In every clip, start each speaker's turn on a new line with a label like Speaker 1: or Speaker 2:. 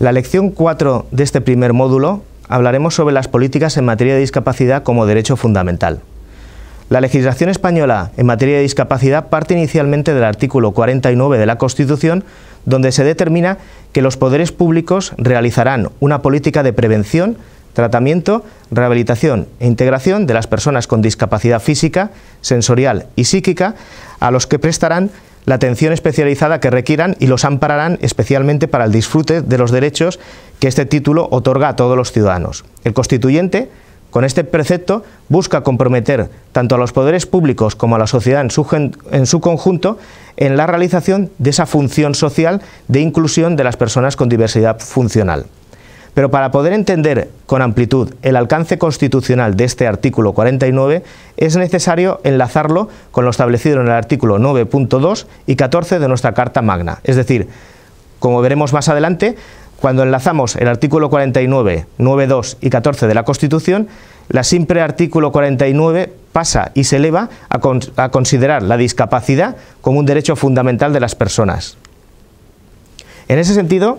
Speaker 1: La lección 4 de este primer módulo hablaremos sobre las políticas en materia de discapacidad como derecho fundamental. La legislación española en materia de discapacidad parte inicialmente del artículo 49 de la Constitución, donde se determina que los poderes públicos realizarán una política de prevención, tratamiento, rehabilitación e integración de las personas con discapacidad física, sensorial y psíquica, a los que prestarán la atención especializada que requieran y los ampararán especialmente para el disfrute de los derechos que este título otorga a todos los ciudadanos. El constituyente, con este precepto, busca comprometer tanto a los poderes públicos como a la sociedad en su, en su conjunto en la realización de esa función social de inclusión de las personas con diversidad funcional. Pero para poder entender con amplitud el alcance constitucional de este artículo 49, es necesario enlazarlo con lo establecido en el artículo 9.2 y 14 de nuestra Carta Magna. Es decir, como veremos más adelante, cuando enlazamos el artículo 49, 9.2 y 14 de la Constitución, la simple artículo 49 pasa y se eleva a, a, considerar la discapacidad como un derecho fundamental de las personas. En ese sentido,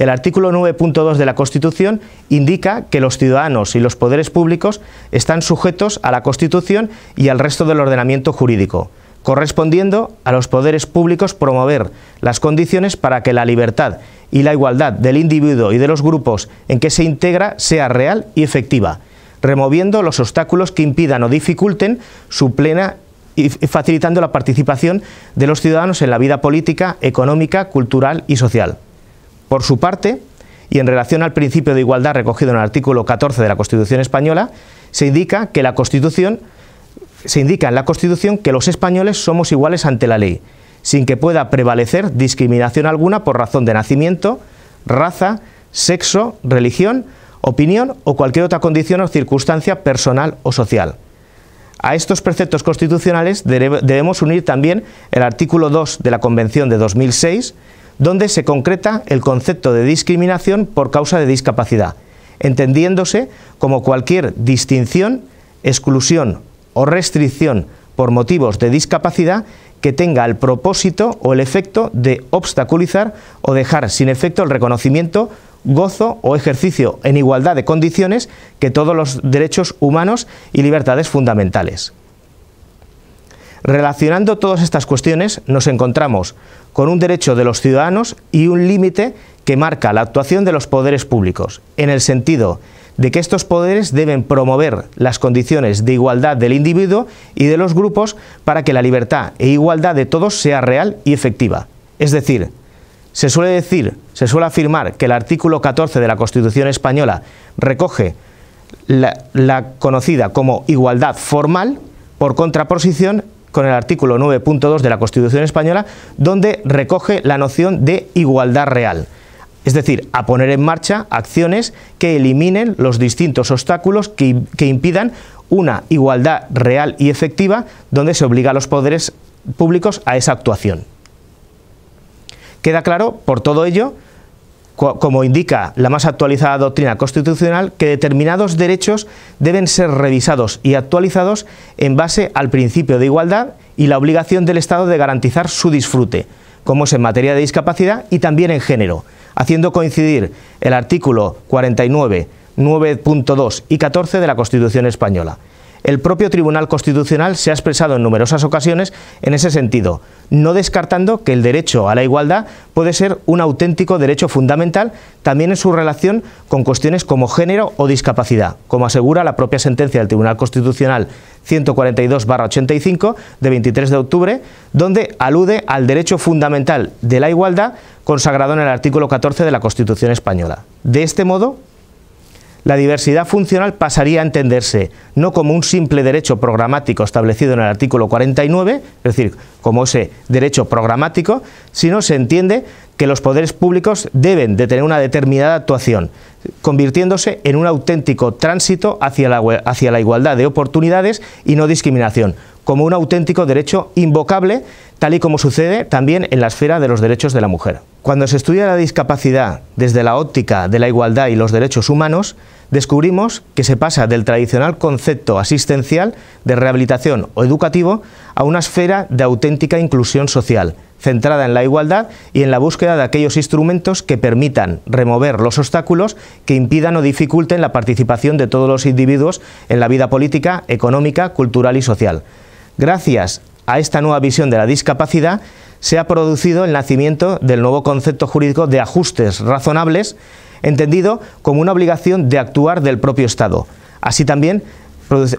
Speaker 1: el artículo 9.2 de la Constitución indica que los ciudadanos y los poderes públicos están sujetos a la Constitución y al resto del ordenamiento jurídico, correspondiendo a los poderes públicos promover las condiciones para que la libertad y la igualdad del individuo y de los grupos en que se integra sea real y efectiva, removiendo los obstáculos que impidan o dificulten su plena y facilitando la participación de los ciudadanos en la vida política, económica, cultural y social. Por su parte, y en relación al principio de igualdad recogido en el artículo 14 de la Constitución española, se indica que la Constitución se indica en la Constitución que los españoles somos iguales ante la ley, sin que pueda prevalecer discriminación alguna por razón de nacimiento, raza, sexo, religión, opinión o cualquier otra condición o circunstancia personal o social. A estos preceptos constitucionales debemos unir también el artículo 2 de la Convención de 2006, donde se concreta el concepto de discriminación por causa de discapacidad, entendiéndose como cualquier distinción, exclusión o restricción por motivos de discapacidad que tenga el propósito o el efecto de obstaculizar o dejar sin efecto el reconocimiento, gozo o ejercicio en igualdad de condiciones que todos los derechos humanos y libertades fundamentales. Relacionando todas estas cuestiones nos encontramos con un derecho de los ciudadanos y un límite que marca la actuación de los poderes públicos, en el sentido de que estos poderes deben promover las condiciones de igualdad del individuo y de los grupos para que la libertad e igualdad de todos sea real y efectiva. Es decir, se suele decir, se suele afirmar que el artículo 14 de la Constitución española recoge la, conocida como igualdad formal por contraposición con el artículo 9.2 de la Constitución española, donde recoge la noción de igualdad real. Es decir, a poner en marcha acciones que eliminen los distintos obstáculos que, que impidan una igualdad real y efectiva donde se obliga a los poderes públicos a esa actuación. Queda claro, por todo ello, como indica la más actualizada doctrina constitucional, que determinados derechos deben ser revisados y actualizados en base al principio de igualdad y la obligación del Estado de garantizar su disfrute, como es en materia de discapacidad y también en género, haciendo coincidir el artículo 49, 9.2 y 14 de la Constitución española. El propio Tribunal Constitucional se ha expresado en numerosas ocasiones en ese sentido, no descartando que el derecho a la igualdad puede ser un auténtico derecho fundamental también en su relación con cuestiones como género o discapacidad, como asegura la propia sentencia del Tribunal Constitucional 142-85 de 23 de octubre, donde alude al derecho fundamental de la igualdad consagrado en el artículo 14 de la Constitución española. De este modo, la diversidad funcional pasaría a entenderse no como un simple derecho programático establecido en el artículo 49, es decir, como ese derecho programático, sino se entiende que los poderes públicos deben de tener una determinada actuación, convirtiéndose en un auténtico tránsito hacia la, hacia la igualdad de oportunidades y no discriminación, como un auténtico derecho invocable, tal y como sucede también en la esfera de los derechos de la mujer. Cuando se estudia la discapacidad desde la óptica de la igualdad y los derechos humanos, descubrimos que se pasa del tradicional concepto asistencial de rehabilitación o educativo a una esfera de auténtica inclusión social, centrada en la igualdad y en la búsqueda de aquellos instrumentos que permitan remover los obstáculos que impidan o dificulten la participación de todos los individuos en la vida política, económica, cultural y social. Gracias a esta nueva visión de la discapacidad, se ha producido el nacimiento del nuevo concepto jurídico de ajustes razonables, entendido como una obligación de actuar del propio Estado. Así también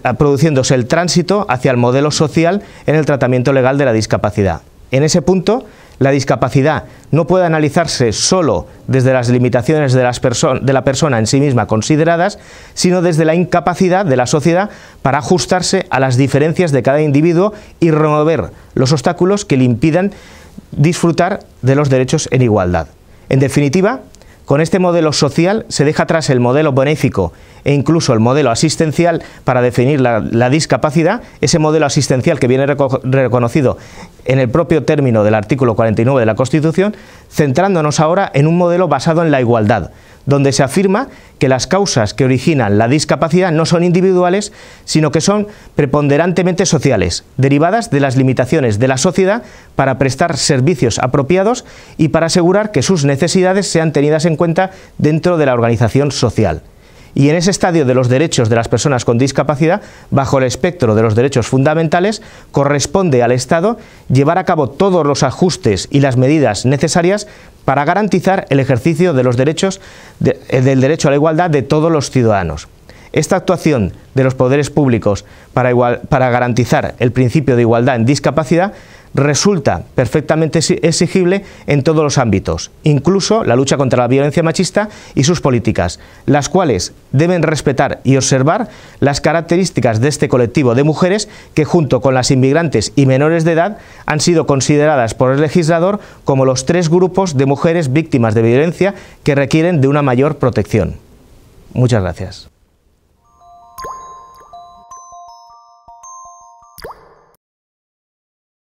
Speaker 1: ah, produciéndose el tránsito hacia el modelo social en el tratamiento legal de la discapacidad. En ese punto, la discapacidad no puede analizarse solo desde las limitaciones de, de la persona en sí misma consideradas, sino desde la incapacidad de la sociedad para ajustarse a las diferencias de cada individuo y remover los obstáculos que le impidan disfrutar de los derechos en igualdad. En definitiva, con este modelo social se deja atrás el modelo benéfico e incluso el modelo asistencial para definir la, discapacidad, ese modelo asistencial que viene reconocido en el propio término del artículo 49 de la Constitución, centrándonos ahora en un modelo basado en la igualdad, donde se afirma que las causas que originan la discapacidad no son individuales, sino que son preponderantemente sociales, derivadas de las limitaciones de la sociedad para prestar servicios apropiados y para asegurar que sus necesidades sean tenidas en cuenta dentro de la organización social y en ese estadio de los derechos de las personas con discapacidad, bajo el espectro de los derechos fundamentales, corresponde al Estado llevar a cabo todos los ajustes y las medidas necesarias para garantizar el ejercicio eh, del derecho a la igualdad de todos los ciudadanos. Esta actuación de los poderes públicos para garantizar el principio de igualdad en discapacidad resulta perfectamente exigible en todos los ámbitos, incluso la lucha contra la violencia machista y sus políticas, las cuales deben respetar y observar las características de este colectivo de mujeres que junto con las inmigrantes y menores de edad han sido consideradas por el legislador como los tres grupos de mujeres víctimas de violencia que requieren de una mayor protección. Muchas gracias.